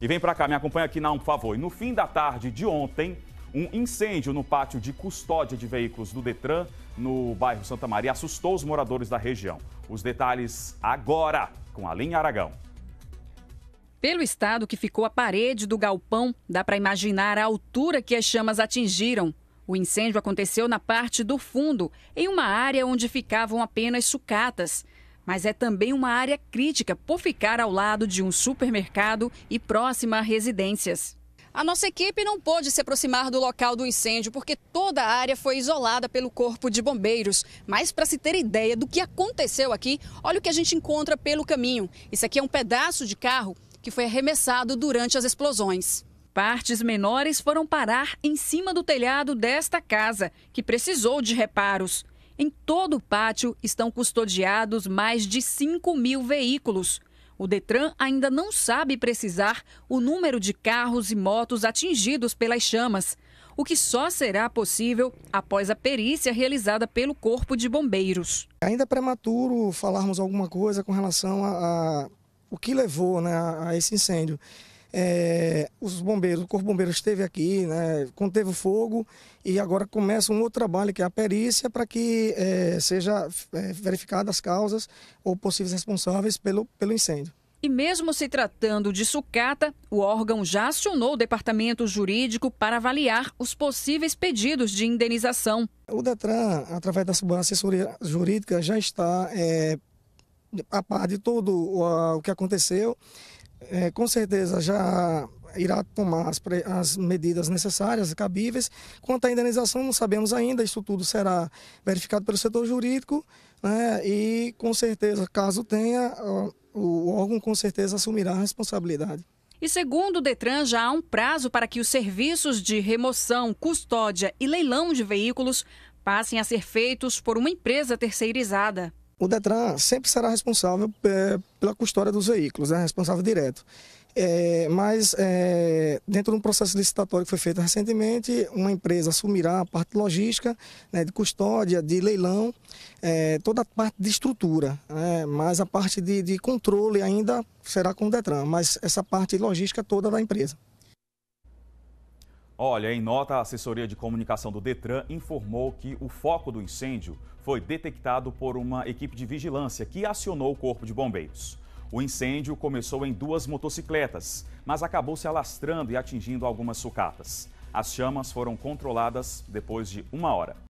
E vem para cá, me acompanha aqui, um, por favor. no fim da tarde de ontem, um incêndio no pátio de custódia de veículos do Detran, no bairro Santa Maria, assustou os moradores da região. Os detalhes agora com a linha Aragão. Pelo estado que ficou a parede do galpão, dá para imaginar a altura que as chamas atingiram. O incêndio aconteceu na parte do fundo, em uma área onde ficavam apenas sucatas mas é também uma área crítica por ficar ao lado de um supermercado e próxima a residências. A nossa equipe não pôde se aproximar do local do incêndio porque toda a área foi isolada pelo Corpo de Bombeiros. Mas para se ter ideia do que aconteceu aqui, olha o que a gente encontra pelo caminho. Isso aqui é um pedaço de carro que foi arremessado durante as explosões. Partes menores foram parar em cima do telhado desta casa, que precisou de reparos. Em todo o pátio estão custodiados mais de 5 mil veículos. O Detran ainda não sabe precisar o número de carros e motos atingidos pelas chamas, o que só será possível após a perícia realizada pelo Corpo de Bombeiros. Ainda é prematuro falarmos alguma coisa com relação a, a o que levou né, a esse incêndio. É, os bombeiros, o Corpo Bombeiro esteve aqui, né, conteve o fogo e agora começa um outro trabalho que é a perícia para que é, seja é, verificadas as causas ou possíveis responsáveis pelo, pelo incêndio. E mesmo se tratando de sucata, o órgão já acionou o departamento jurídico para avaliar os possíveis pedidos de indenização. O Detran, através da sua assessoria jurídica, já está é, a par de tudo o que aconteceu é, com certeza já irá tomar as, as, medidas necessárias, cabíveis. Quanto à indenização, não sabemos ainda, isso tudo será verificado pelo setor jurídico né? e, com certeza, caso tenha, o órgão com certeza assumirá a responsabilidade. E segundo o Detran, já há um prazo para que os serviços de remoção, custódia e leilão de veículos passem a ser feitos por uma empresa terceirizada o Detran sempre será responsável é, pela custódia dos veículos, é responsável direto. É, mas, é, dentro de um processo licitatório que foi feito recentemente, uma empresa assumirá a parte logística, né, de custódia, de leilão, é, toda a parte de estrutura, né, mas a parte de, de controle ainda será com o Detran, mas essa parte logística toda da empresa. Olha, em nota, a assessoria de comunicação do Detran informou que o foco do incêndio foi detectado por uma equipe de vigilância que acionou o Corpo de Bombeiros. O incêndio começou em duas motocicletas, mas acabou se alastrando e atingindo algumas sucatas. As chamas foram controladas depois de uma hora.